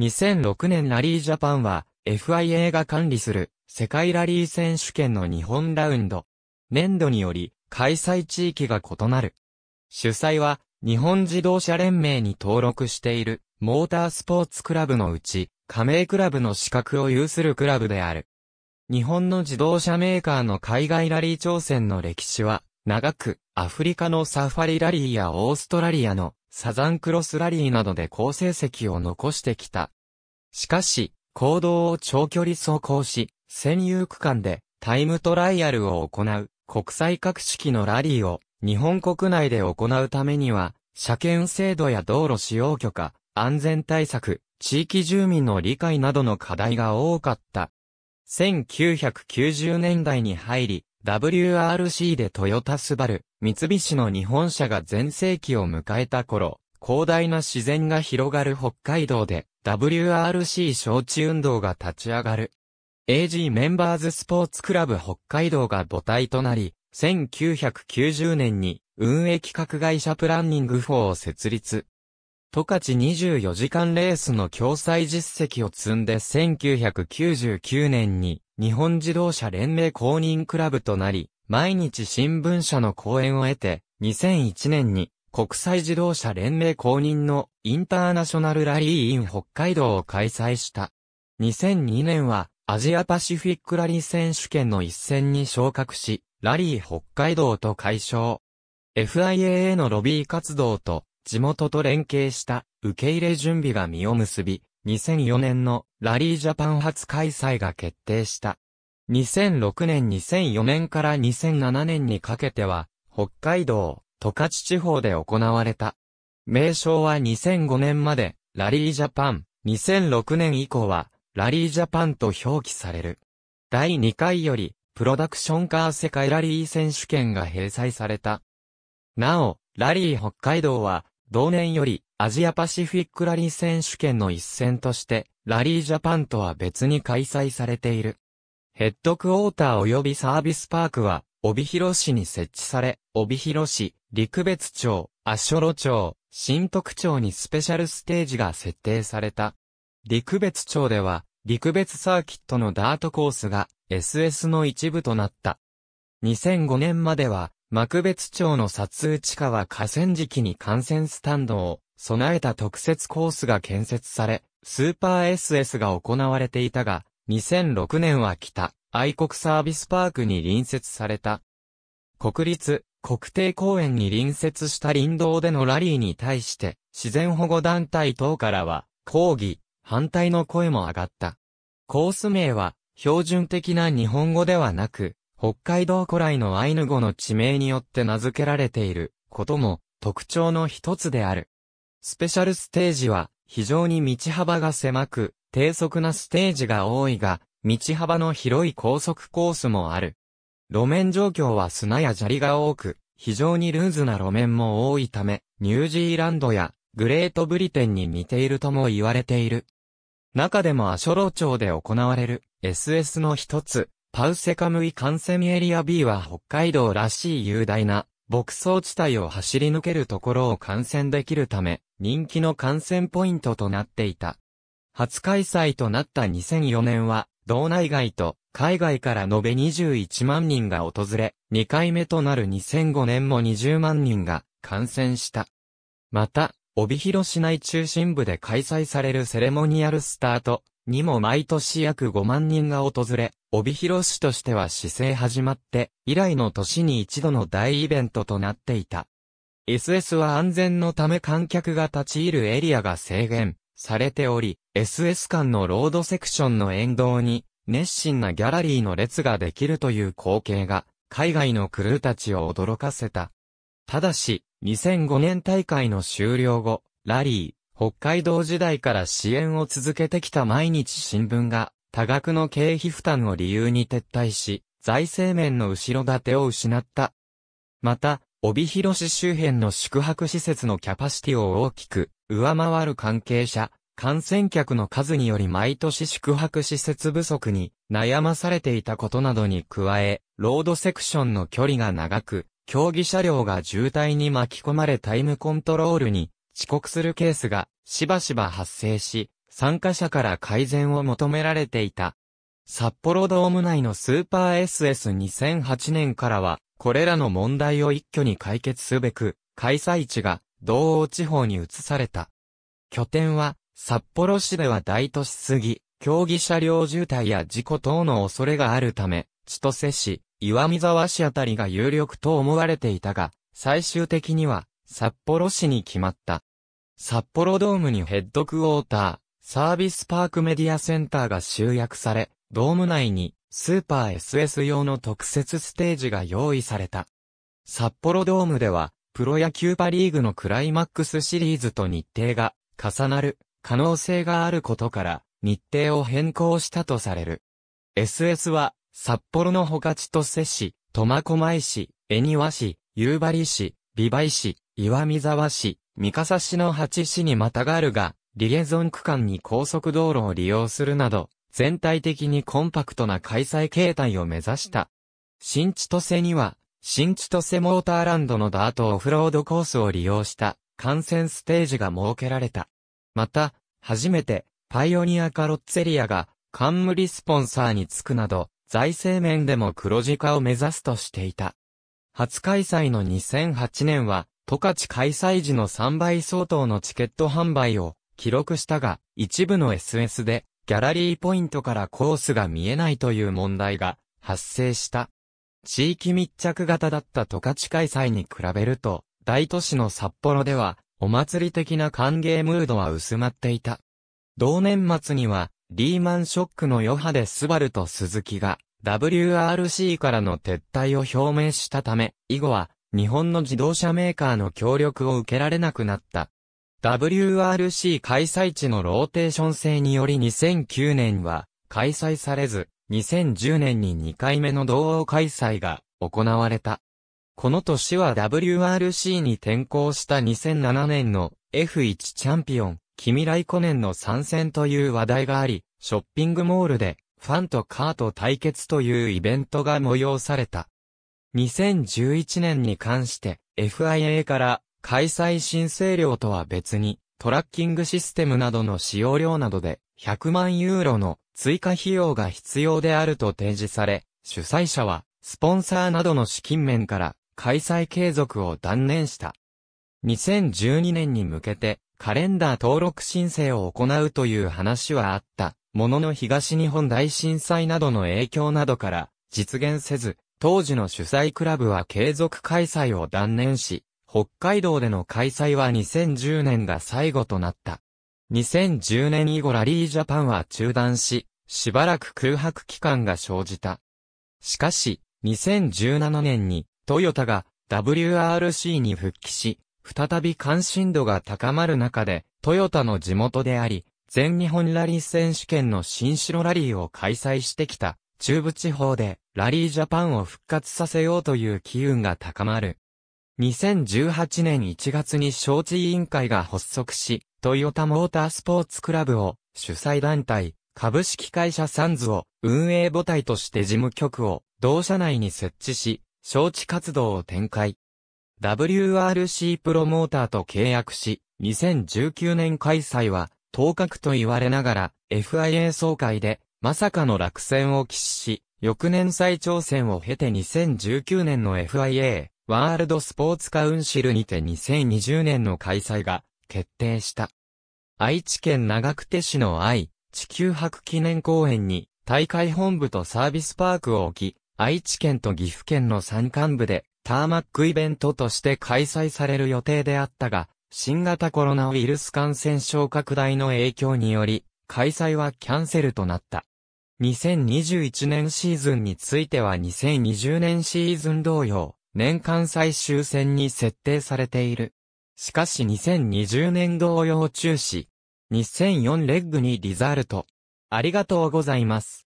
2006年ラリージャパンは FIA が管理する世界ラリー選手権の日本ラウンド。年度により開催地域が異なる。主催は日本自動車連盟に登録しているモータースポーツクラブのうち加盟クラブの資格を有するクラブである。日本の自動車メーカーの海外ラリー挑戦の歴史は長くアフリカのサファリラリーやオーストラリアのサザンクロスラリーなどで好成績を残してきたしかし、行動を長距離走行し、占有区間でタイムトライアルを行う国際各式のラリーを日本国内で行うためには、車検制度や道路使用許可、安全対策、地域住民の理解などの課題が多かった。1990年代に入り、WRC でトヨタスバル、三菱の日本車が全盛期を迎えた頃、広大な自然が広がる北海道で、WRC 招致運動が立ち上がる。AG メンバーズスポーツクラブ北海道が母体となり、1990年に運営企画会社プランニング4を設立。十勝24時間レースの共催実績を積んで1999年に日本自動車連盟公認クラブとなり、毎日新聞社の講演を得て、2001年に国際自動車連盟公認のインターナショナルラリーイン北海道を開催した。2002年はアジアパシフィックラリー選手権の一戦に昇格し、ラリー北海道と解消。FIA へのロビー活動と地元と連携した受け入れ準備が実を結び、2004年のラリージャパン初開催が決定した。2006年2004年から2007年にかけては、北海道、十勝地方で行われた。名称は2005年まで、ラリージャパン、2006年以降は、ラリージャパンと表記される。第2回より、プロダクションカー世界ラリー選手権が閉催された。なお、ラリー北海道は、同年より、アジアパシフィックラリー選手権の一戦として、ラリージャパンとは別に開催されている。ヘッドクォーター及びサービスパークは、帯広市に設置され、帯広市、陸別町、足幌町、新徳町にスペシャルステージが設定された。陸別町では、陸別サーキットのダートコースが SS の一部となった。2005年までは、幕別町の撮影地下は河川敷に観戦スタンドを備えた特設コースが建設され、スーパー SS が行われていたが、2006年は来た。愛国サービスパークに隣接された。国立、国定公園に隣接した林道でのラリーに対して、自然保護団体等からは、抗議、反対の声も上がった。コース名は、標準的な日本語ではなく、北海道古来のアイヌ語の地名によって名付けられていることも特徴の一つである。スペシャルステージは非常に道幅が狭く、低速なステージが多いが、道幅の広い高速コースもある。路面状況は砂や砂利が多く、非常にルーズな路面も多いため、ニュージーランドやグレートブリテンに似ているとも言われている。中でもアショロ町で行われる SS の一つ、パウセカムイ幹線エリア B は北海道らしい雄大な牧草地帯を走り抜けるところを観戦できるため、人気の観戦ポイントとなっていた。初開催となった2004年は、道内外と海外から延べ21万人が訪れ、2回目となる2005年も20万人が感染した。また、帯広市内中心部で開催されるセレモニアルスタートにも毎年約5万人が訪れ、帯広市としては市政始まって以来の年に一度の大イベントとなっていた。SS は安全のため観客が立ち入るエリアが制限。されており、SS 間のロードセクションの沿道に、熱心なギャラリーの列ができるという光景が、海外のクルーたちを驚かせた。ただし、2005年大会の終了後、ラリー、北海道時代から支援を続けてきた毎日新聞が、多額の経費負担を理由に撤退し、財政面の後ろ盾を失った。また、帯広市周辺の宿泊施設のキャパシティを大きく上回る関係者、感染客の数により毎年宿泊施設不足に悩まされていたことなどに加え、ロードセクションの距離が長く、競技車両が渋滞に巻き込まれタイムコントロールに遅刻するケースがしばしば発生し、参加者から改善を求められていた。札幌ドーム内のスーパー SS2008 年からは、これらの問題を一挙に解決すべく、開催地が道央地方に移された。拠点は、札幌市では大都市すぎ、競技車両渋滞や事故等の恐れがあるため、千歳市、岩見沢市あたりが有力と思われていたが、最終的には、札幌市に決まった。札幌ドームにヘッドクォーター、サービスパークメディアセンターが集約され、ドーム内に、スーパー SS 用の特設ステージが用意された。札幌ドームでは、プロ野球パリーグのクライマックスシリーズと日程が重なる可能性があることから日程を変更したとされる。SS は札幌のほか千歳市、苫小牧市、恵庭市、夕張市、美梅市、岩見沢市、三笠市の8市にまたがるが、リエゾン区間に高速道路を利用するなど、全体的にコンパクトな開催形態を目指した。新千歳には、新千歳モーターランドのダートオフロードコースを利用した観戦ステージが設けられた。また、初めてパイオニアカロッツェリアが冠スポンサーにつくなど、財政面でも黒字化を目指すとしていた。初開催の2008年は、十勝開催時の3倍相当のチケット販売を記録したが、一部の SS でギャラリーポイントからコースが見えないという問題が発生した。地域密着型だった十勝開催に比べると、大都市の札幌では、お祭り的な歓迎ムードは薄まっていた。同年末には、リーマンショックの余波でスバルと鈴木が、WRC からの撤退を表明したため、以後は、日本の自動車メーカーの協力を受けられなくなった。WRC 開催地のローテーション制により2009年は、開催されず、2010年に2回目の同王開催が行われた。この年は WRC に転向した2007年の F1 チャンピオン、キミライコネンの参戦という話題があり、ショッピングモールでファンとカート対決というイベントが催された。2011年に関して FIA から開催申請料とは別にトラッキングシステムなどの使用料などで100万ユーロの追加費用が必要であると提示され、主催者は、スポンサーなどの資金面から、開催継続を断念した。2012年に向けて、カレンダー登録申請を行うという話はあった。ものの東日本大震災などの影響などから、実現せず、当時の主催クラブは継続開催を断念し、北海道での開催は2010年が最後となった。2010年以後ラリージャパンは中断し、しばらく空白期間が生じた。しかし、2017年にトヨタが WRC に復帰し、再び関心度が高まる中で、トヨタの地元であり、全日本ラリー選手権の新城ラリーを開催してきた、中部地方でラリージャパンを復活させようという機運が高まる。2018年1月に招致委員会が発足し、トヨタモータースポーツクラブを主催団体、株式会社サンズを運営母体として事務局を同社内に設置し、招致活動を展開。WRC プロモーターと契約し、2019年開催は、当確と言われながら、FIA 総会で、まさかの落選を喫し、翌年再挑戦を経て2019年の FIA、ワールドスポーツカウンシルにて2020年の開催が、決定した。愛知県長久手市の愛、地球博記念公園に大会本部とサービスパークを置き、愛知県と岐阜県の山間部でターマックイベントとして開催される予定であったが、新型コロナウイルス感染症拡大の影響により、開催はキャンセルとなった。2021年シーズンについては2020年シーズン同様、年間最終戦に設定されている。しかし2020年同様中止、2004レッグにリザルト。ありがとうございます。